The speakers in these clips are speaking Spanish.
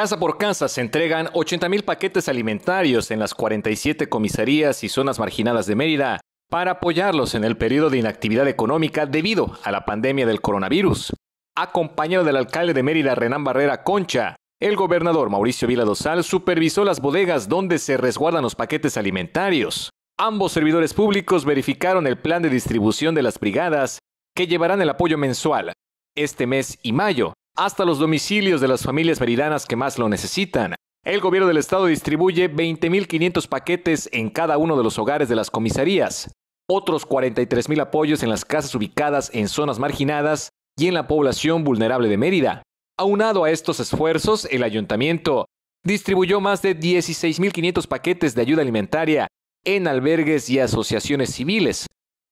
Casa por casa se entregan 80.000 paquetes alimentarios en las 47 comisarías y zonas marginadas de Mérida para apoyarlos en el periodo de inactividad económica debido a la pandemia del coronavirus. Acompañado del alcalde de Mérida, Renán Barrera Concha, el gobernador Mauricio Vila Dosal supervisó las bodegas donde se resguardan los paquetes alimentarios. Ambos servidores públicos verificaron el plan de distribución de las brigadas que llevarán el apoyo mensual este mes y mayo hasta los domicilios de las familias meridanas que más lo necesitan. El gobierno del estado distribuye 20.500 paquetes en cada uno de los hogares de las comisarías, otros 43.000 apoyos en las casas ubicadas en zonas marginadas y en la población vulnerable de Mérida. Aunado a estos esfuerzos, el ayuntamiento distribuyó más de 16.500 paquetes de ayuda alimentaria en albergues y asociaciones civiles,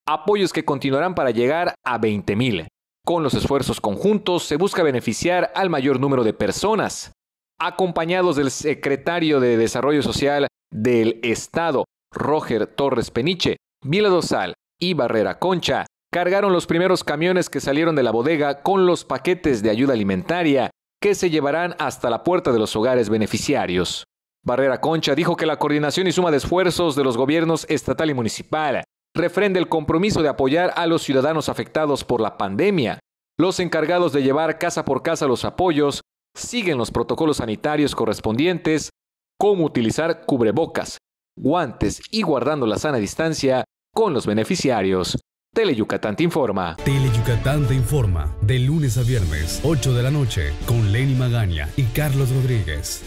apoyos que continuarán para llegar a 20.000. Con los esfuerzos conjuntos se busca beneficiar al mayor número de personas, acompañados del secretario de Desarrollo Social del Estado, Roger Torres Peniche, Vila Dosal y Barrera Concha, cargaron los primeros camiones que salieron de la bodega con los paquetes de ayuda alimentaria que se llevarán hasta la puerta de los hogares beneficiarios. Barrera Concha dijo que la coordinación y suma de esfuerzos de los gobiernos estatal y municipal refrenda el compromiso de apoyar a los ciudadanos afectados por la pandemia. Los encargados de llevar casa por casa los apoyos siguen los protocolos sanitarios correspondientes, como utilizar cubrebocas, guantes y guardando la sana distancia con los beneficiarios. Tele Yucatán te informa. Tele Yucatán te informa. De lunes a viernes, 8 de la noche, con Lenny Magaña y Carlos Rodríguez.